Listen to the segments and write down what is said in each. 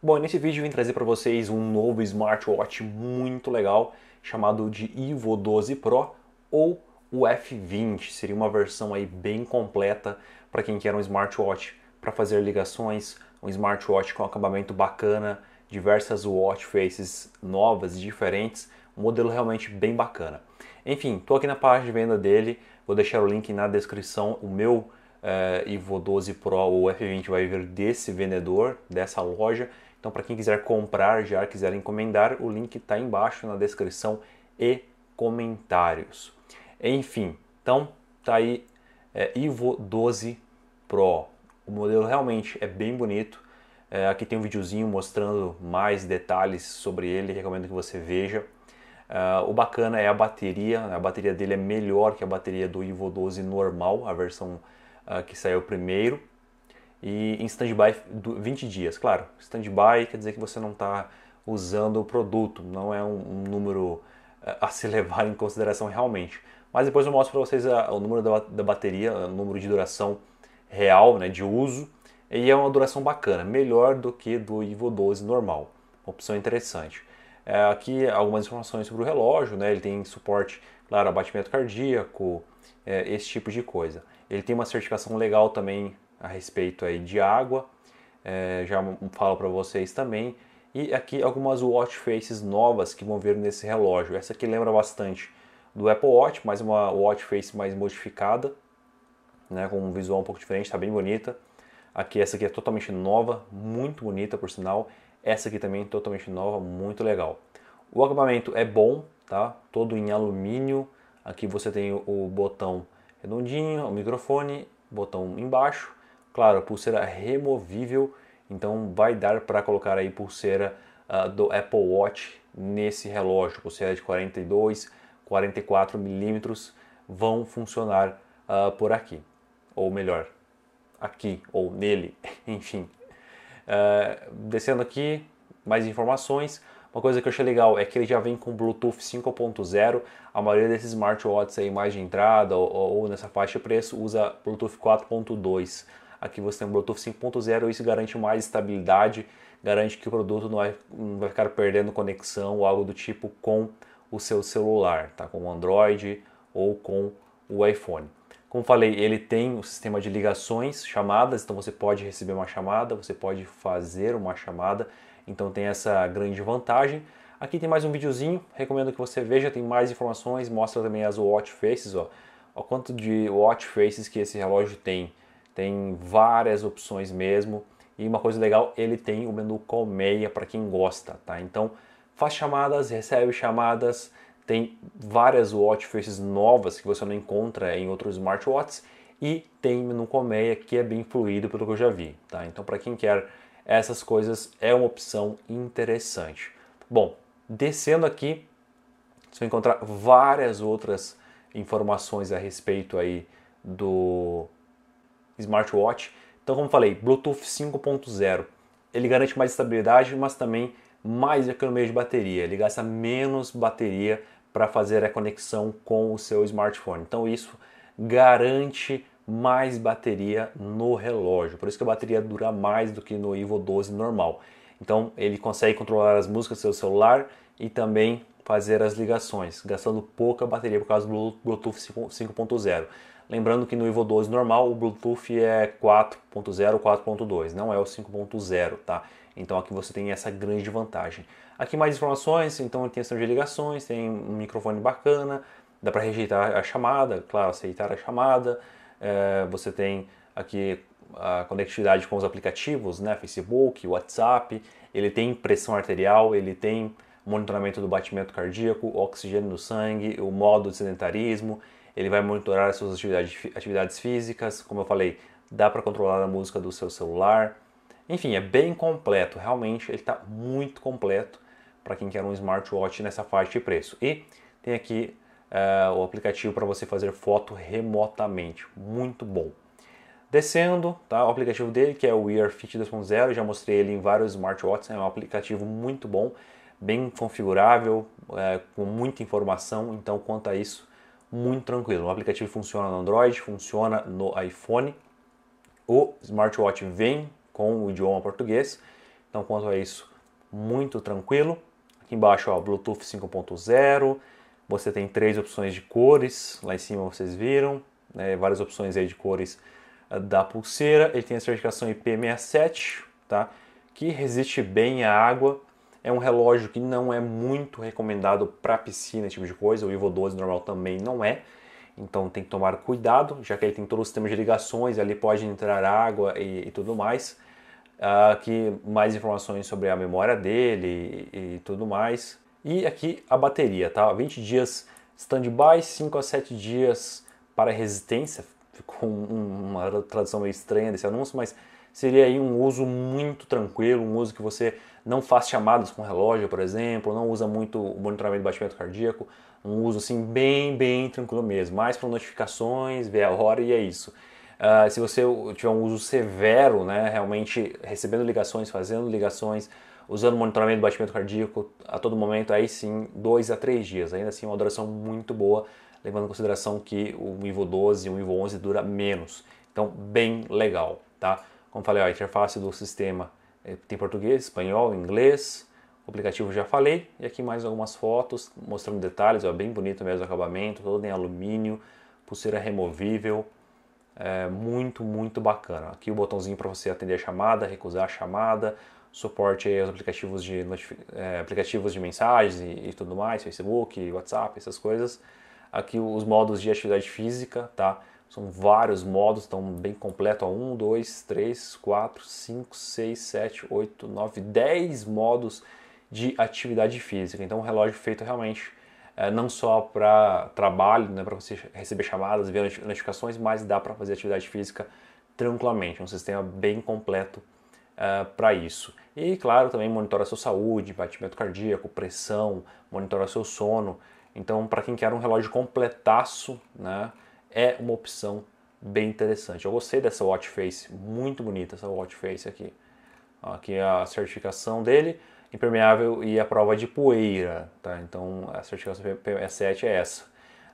Bom, nesse vídeo eu vim trazer para vocês um novo smartwatch muito legal chamado de Ivo 12 Pro ou o F20. Seria uma versão aí bem completa para quem quer um smartwatch para fazer ligações, um smartwatch com acabamento bacana, diversas watch faces novas e diferentes, um modelo realmente bem bacana. Enfim, estou aqui na página de venda dele, vou deixar o link na descrição, o meu Ivo eh, 12 Pro ou F20 vai vir desse vendedor, dessa loja, então, para quem quiser comprar já, quiser encomendar, o link está embaixo na descrição e comentários. Enfim, então tá aí é, Ivo 12 Pro. O modelo realmente é bem bonito. É, aqui tem um videozinho mostrando mais detalhes sobre ele, recomendo que você veja. Uh, o bacana é a bateria, né? a bateria dele é melhor que a bateria do Ivo 12 normal, a versão uh, que saiu primeiro e em standby 20 dias. Claro, standby quer dizer que você não está usando o produto, não é um, um, número eh, a se levar em consideração realmente. Mas depois eu mostro para vocês a, o número da, da, bateria, o número de duração real, né, de uso, e é uma duração bacana, melhor do que do Ivo 12 normal. Opção interessante. É, aqui algumas informações sobre o relógio, né, ele tem suporte, claro, abatimento batimento cardíaco, é, esse tipo de coisa. Ele tem uma certificação legal também a respeito aí de água, é, já falo para vocês também. E aqui algumas watch faces novas que vão vir nesse relógio. Essa aqui lembra bastante do Apple Watch, mas uma watch face mais modificada, né, com um visual um pouco diferente, está bem bonita. Aqui essa aqui é totalmente nova, muito bonita por sinal. Essa aqui também totalmente nova, muito legal. O acabamento é bom, tá? Todo em alumínio. Aqui você tem o botão redondinho, o microfone, botão embaixo Claro, pulseira é removível, então vai dar para colocar aí pulseira uh, do Apple Watch nesse relógio. Pulseira de 42, 44 milímetros vão funcionar uh, por aqui, ou melhor, aqui ou nele, enfim. Uh, descendo aqui, mais informações. Uma coisa que eu achei legal é que ele já vem com Bluetooth 5.0. A maioria desses smartwatches aí mais de entrada ou, ou nessa faixa de preço usa Bluetooth 4.2. Aqui você tem um Bluetooth 5.0, isso garante mais estabilidade, garante que o produto não vai, não vai ficar perdendo conexão ou algo do tipo com o seu celular, tá? com o Android ou com o iPhone. Como falei, ele tem o um sistema de ligações, chamadas, então você pode receber uma chamada, você pode fazer uma chamada, então tem essa grande vantagem. Aqui tem mais um videozinho, recomendo que você veja, tem mais informações, mostra também as watch faces, ó. Olha quanto de watch faces que esse relógio tem tem várias opções mesmo. E uma coisa legal, ele tem o menu colmeia para quem gosta, tá? Então, faz chamadas, recebe chamadas, tem várias watch faces novas que você não encontra em outros smartwatches e tem menu colmeia que é bem fluido pelo que eu já vi, tá? Então, para quem quer essas coisas, é uma opção interessante. Bom, descendo aqui, você vai encontrar várias outras informações a respeito aí do smartwatch. Então, como falei, Bluetooth 5.0. Ele garante mais estabilidade, mas também mais economia de bateria. Ele gasta menos bateria para fazer a conexão com o seu smartphone. Então, isso garante mais bateria no relógio. Por isso que a bateria dura mais do que no Ivo 12 normal. Então ele consegue controlar as músicas do seu celular e também fazer as ligações, gastando pouca bateria por causa do Bluetooth 5.0. Lembrando que no Evo 12 normal o Bluetooth é 4.0, 4.2, não é o 5.0, tá? Então aqui você tem essa grande vantagem. Aqui mais informações, então tem questão de ligações, tem um microfone bacana, dá para rejeitar a chamada, claro, aceitar a chamada. É, você tem aqui a conectividade com os aplicativos, né? Facebook, WhatsApp. Ele tem pressão arterial, ele tem monitoramento do batimento cardíaco, oxigênio no sangue, o modo de sedentarismo. Ele vai monitorar as suas atividades, atividades físicas, como eu falei, dá para controlar a música do seu celular. Enfim, é bem completo, realmente ele está muito completo para quem quer um smartwatch nessa faixa de preço. E tem aqui uh, o aplicativo para você fazer foto remotamente, muito bom. Descendo, tá? O aplicativo dele que é o Wear Fit 2.0, já mostrei ele em vários smartwatches, é um aplicativo muito bom, bem configurável, é, com muita informação. Então, quanto a isso, muito tranquilo. O aplicativo funciona no Android, funciona no iPhone. O smartwatch vem com o idioma português. Então, quanto a isso, muito tranquilo. Aqui embaixo, ó, Bluetooth 5.0. Você tem três opções de cores. Lá em cima vocês viram, né, várias opções aí de cores ah, da pulseira. Ele tem a certificação IP67, tá? Que resiste bem à água. É um relógio que não é muito recomendado para piscina, esse tipo de coisa. O Ivo 12 normal também não é. Então tem que tomar cuidado, já que ele tem todo o sistema de ligações, ali pode entrar água e, e tudo mais. Uh, aqui mais informações sobre a memória dele e, e tudo mais. E aqui a bateria, tá? 20 dias standby, 5 a 7 dias para resistência. Ficou uma tradução meio estranha desse anúncio, mas seria aí um uso muito tranquilo, um uso que você não faz chamadas com relógio, por exemplo, não usa muito o monitoramento do batimento cardíaco, um uso assim bem, bem tranquilo mesmo, mais para notificações, ver a hora e é isso. Uh, se você tiver um uso severo, né, realmente recebendo ligações, fazendo ligações, usando monitoramento do batimento cardíaco a todo momento, aí sim, dois a três dias. Ainda assim, é uma duração muito boa, levando em consideração que o Ivo 12 e o Ivo 11 dura menos. Então, bem legal, tá? Como falei, a é interface do sistema eh, tem português, espanhol, inglês. O aplicativo já falei. E aqui mais algumas fotos mostrando detalhes. Ó, bem bonito mesmo o acabamento, todo em alumínio, pulseira removível. É muito, muito bacana. Aqui o botãozinho para você atender a chamada, recusar a chamada, suporte aos aplicativos de, é, aplicativos de mensagens e, e, tudo mais, Facebook, WhatsApp, essas coisas. Aqui os modos de atividade física, tá? São vários modos, estão bem completo. Ó, 1, 2, 3, 4, 5, 6, 7, 8, 9, 10 modos de atividade física. Então, um relógio feito realmente é, não só para trabalho, né, para você receber chamadas, ver notificações, mas dá para fazer atividade física tranquilamente. É um sistema bem completo uh, é, para isso. E, claro, também monitora a sua saúde, batimento cardíaco, pressão, monitora seu sono. Então, para quem quer um relógio completaço, né? é uma opção bem interessante. Eu gostei dessa watch face, muito bonita essa watch face aqui. Aqui é a certificação dele, impermeável e a prova de poeira, tá? Então a certificação PE7 é essa.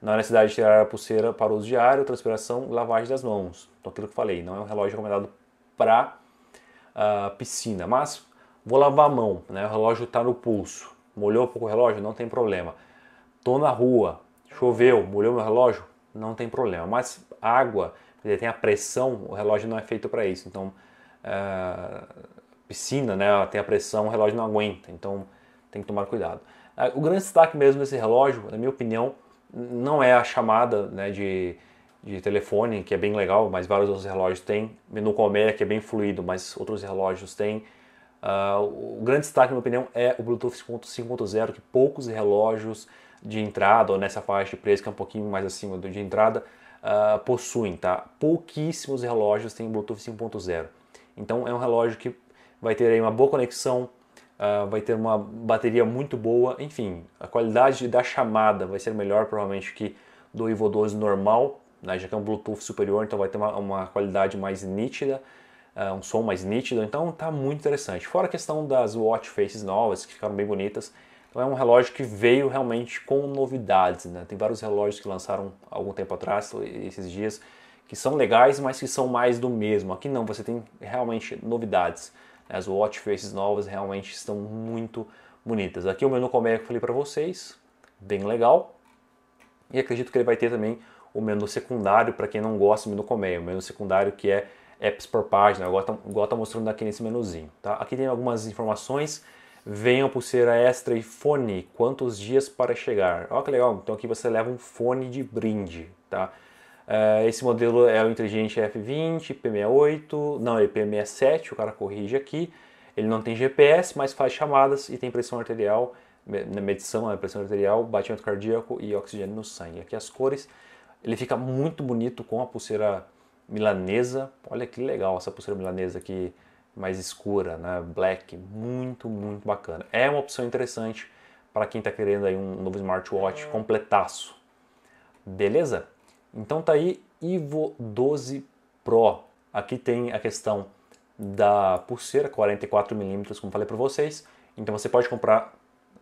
Não há necessidade de tirar a pulseira para uso diário, transpiração e lavagem das mãos. Então aquilo que eu falei, não é um relógio recomendado para uh, ah, piscina, mas vou lavar a mão, né? O relógio está no pulso. Molhou um pouco o relógio, não tem problema. Tô na rua, choveu, molhou meu relógio, não tem problema. Mas água, ele tem a pressão, o relógio não é feito para isso. Então, é, piscina, né, tem a pressão, o relógio não aguenta. Então, tem que tomar cuidado. Ah, o grande destaque mesmo desse relógio, na minha opinião, não é a chamada né, de, de telefone, que é bem legal, mas vários outros relógios têm. Menu Colmeia, que é bem fluido, mas outros relógios têm. Uh, o grande destaque, na minha opinião, é o Bluetooth 5.0, que poucos relógios de entrada ou nessa faixa de preço que é um pouquinho mais acima do de entrada uh, possuem, tá? Pouquíssimos relógios têm Bluetooth 5.0. Então é um relógio que vai ter aí uma boa conexão, uh, vai ter uma bateria muito boa, enfim, a qualidade da chamada vai ser melhor provavelmente que do Ivo 12 normal, né? já que é um Bluetooth superior, então vai ter uma, uma qualidade mais nítida, uh, um som mais nítido, então tá muito interessante. Fora a questão das watch faces novas que ficaram bem bonitas então é um relógio que veio realmente com novidades, né? Tem vários relógios que lançaram algum tempo atrás, esses dias, que são legais, mas que são mais do mesmo. Aqui não, você tem realmente novidades. Né? As watch faces novas realmente estão muito bonitas. Aqui o menu colmeia que eu falei para vocês, bem legal. E acredito que ele vai ter também o menu secundário para quem não gosta do menu Comeia, o menu secundário que é apps por página, igual está tá mostrando aqui nesse menuzinho. Tá? Aqui tem algumas informações a pulseira extra e fone, quantos dias para chegar? Olha que legal, então aqui você leva um fone de brinde, tá? É, esse modelo é o inteligente F20, P68, não, é P67, o cara corrige aqui. Ele não tem GPS, mas faz chamadas e tem pressão arterial, medição, a né, pressão arterial, batimento cardíaco e oxigênio no sangue. Aqui as cores, ele fica muito bonito com a pulseira milanesa. Olha que legal essa pulseira milanesa aqui, mais escura, né? Black, muito, muito bacana. É uma opção interessante para quem está querendo aí um novo smartwatch hum. completaço. Beleza? Então tá aí Ivo 12 Pro. Aqui tem a questão da pulseira 44 mm, como falei para vocês. Então você pode comprar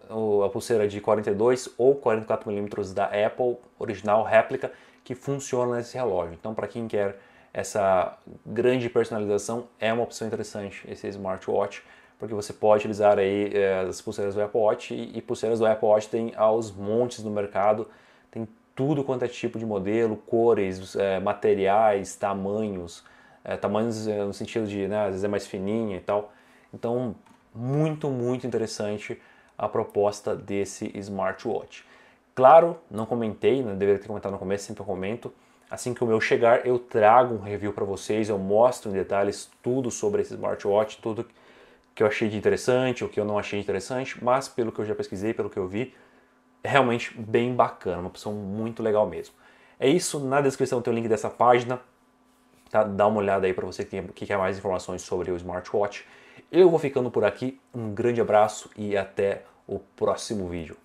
a pulseira de 42 ou 44 mm da Apple, original réplica, que funciona nesse relógio. Então para quem quer essa grande personalização é uma opção interessante, esse smartwatch, porque você pode utilizar aí é, as pulseiras do Apple Watch e, e, pulseiras do Apple Watch tem aos montes no mercado, tem tudo quanto é tipo de modelo, cores, é, materiais, tamanhos, é, tamanhos no sentido de, né, às vezes é mais fininha e tal. Então, muito, muito interessante a proposta desse smartwatch. Claro, não comentei, não né, deveria ter comentado no começo, sempre eu comento, Assim que o meu chegar, eu trago um review para vocês, eu mostro em detalhes tudo sobre esse smartwatch, tudo que eu achei de interessante, o que eu não achei interessante, mas pelo que eu já pesquisei, pelo que eu vi, é realmente bem bacana, uma opção muito legal mesmo. É isso, na descrição tem o link dessa página, tá? Dá uma olhada aí para você que quer mais informações sobre o smartwatch. Eu vou ficando por aqui, um grande abraço e até o próximo vídeo.